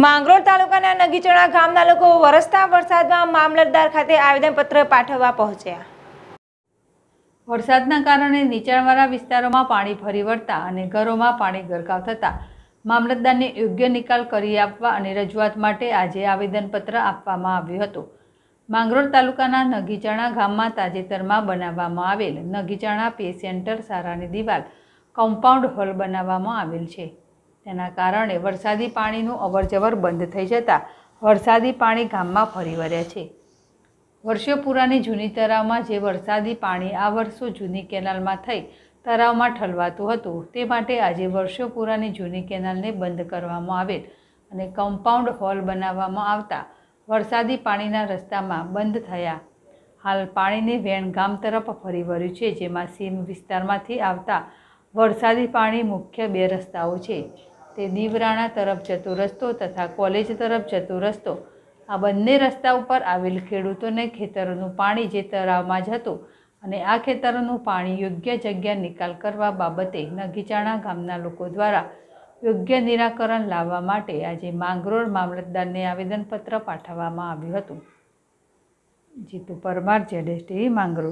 માંગરોળ તાલુકાના નગીચણા ગામના લોકો વરસતા વરસાદમાં મામલતદાર ખાતે આવેદનપત્ર પાઠવવા પહોંચ્યા વરસાદના કારણે નીચાણવાળા વિસ્તારોમાં પાણી ભરી વળતા અને ઘરોમાં પાણી ગરકાવ થતાં મામલતદારને યોગ્ય નિકાલ કરી આપવા અને રજૂઆત માટે આજે આવેદનપત્ર આપવામાં આવ્યું હતું માંગરોળ તાલુકાના નગીચણા ગામમાં તાજેતરમાં બનાવવામાં આવેલ નગીચણા પે સેન્ટર સારાની દિવાલ કમ્પાઉન્ડ હોલ બનાવવામાં આવેલ છે તેના કારણે વરસાદી પાણીનું અવરજવર બંધ થઈ જતાં વરસાદી પાણી ગામમાં ફરી વર્યા છે વર્ષો પૂરાની જૂની તળાવમાં જે વરસાદી પાણી આ વર્ષો જૂની કેનાલમાં થઈ તળાવમાં ઠલવાતું હતું તે માટે આજે વર્ષો પૂરાની જૂની કેનાલને બંધ કરવામાં આવેલ અને કમ્પાઉન્ડ હોલ બનાવવામાં આવતા વરસાદી પાણીના રસ્તામાં બંધ થયા હાલ પાણીની વેણ ગામ તરફ ફરી વર્યું છે જેમાં સીમ વિસ્તારમાંથી આવતા વરસાદી પાણી મુખ્ય બે રસ્તાઓ છે તે દીવરાણા તરફ જતો રસ્તો તથા કોલેજ તરફ જતો રસ્તો આ બંને રસ્તા ઉપર આવેલ ખેડૂતોને ખેતરોનું પાણી જે તળાવમાં જતું અને આ ખેતરોનું પાણી યોગ્ય જગ્યા નિકાલ કરવા બાબતે નગીચાણા ગામના લોકો દ્વારા યોગ્ય નિરાકરણ લાવવા માટે આજે માંગરોળ મામલતદારને આવેદનપત્ર પાઠવવામાં આવ્યું હતું જીતુ પરમાર જેડેસ ટીવી માંગરોળ